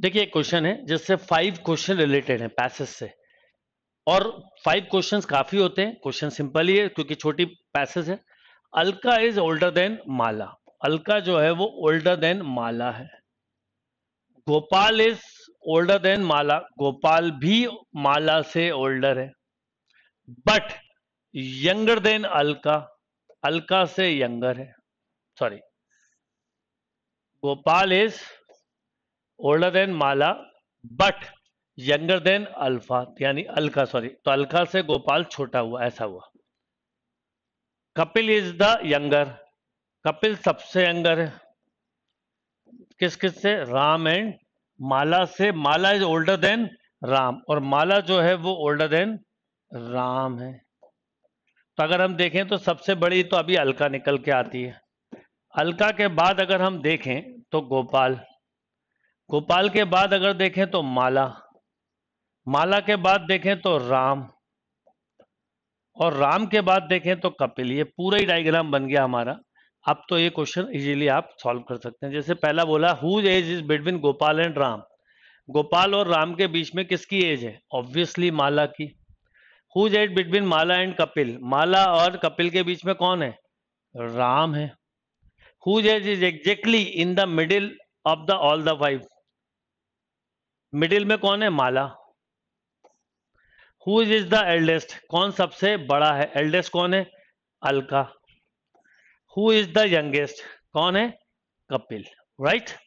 देखिए एक क्वेश्चन है जिससे फाइव क्वेश्चन रिलेटेड है पैसेज से और फाइव क्वेश्चंस काफी होते हैं क्वेश्चन सिंपल ही है क्योंकि छोटी पैसेज है Alka is older than Mala Alka जो है वो ओल्डर देन माला है Gopal is older than Mala Gopal भी माला से ओल्डर है but younger than Alka Alka से यंगर है sorry Gopal is older than Mala but younger than alpha यानी अलका सॉरी तो अलका से गोपाल छोटा हुआ ऐसा हुआ Kapil is the younger Kapil सबसे यंगर है किस किस से राम एंड माला से Mala is older than Ram और माला जो है वो ओल्डर देन राम है तो अगर हम देखें तो सबसे बड़ी तो अभी अलका निकल के आती है अलका के बाद अगर हम देखें तो गोपाल गोपाल के बाद अगर देखें तो माला माला के बाद देखें तो राम और राम के बाद देखें तो कपिल ये पूरा ही डायग्राम बन गया हमारा अब तो ये क्वेश्चन इजीली आप सॉल्व कर सकते हैं जैसे पहला बोला whose age is between Gopal and Ram Gopal और राम के बीच में किसकी एज है ऑब्वियसली माला की whose age between Mala and Kapil Mala और कपिल के बीच में कौन है राम है whose age is exactly in the middle of the all the five middle में कौन है Mala who is the eldest कौन सबसे बड़ा है एल्डेस्ट कौन है Alka who is the youngest कौन है कपिल राइट right?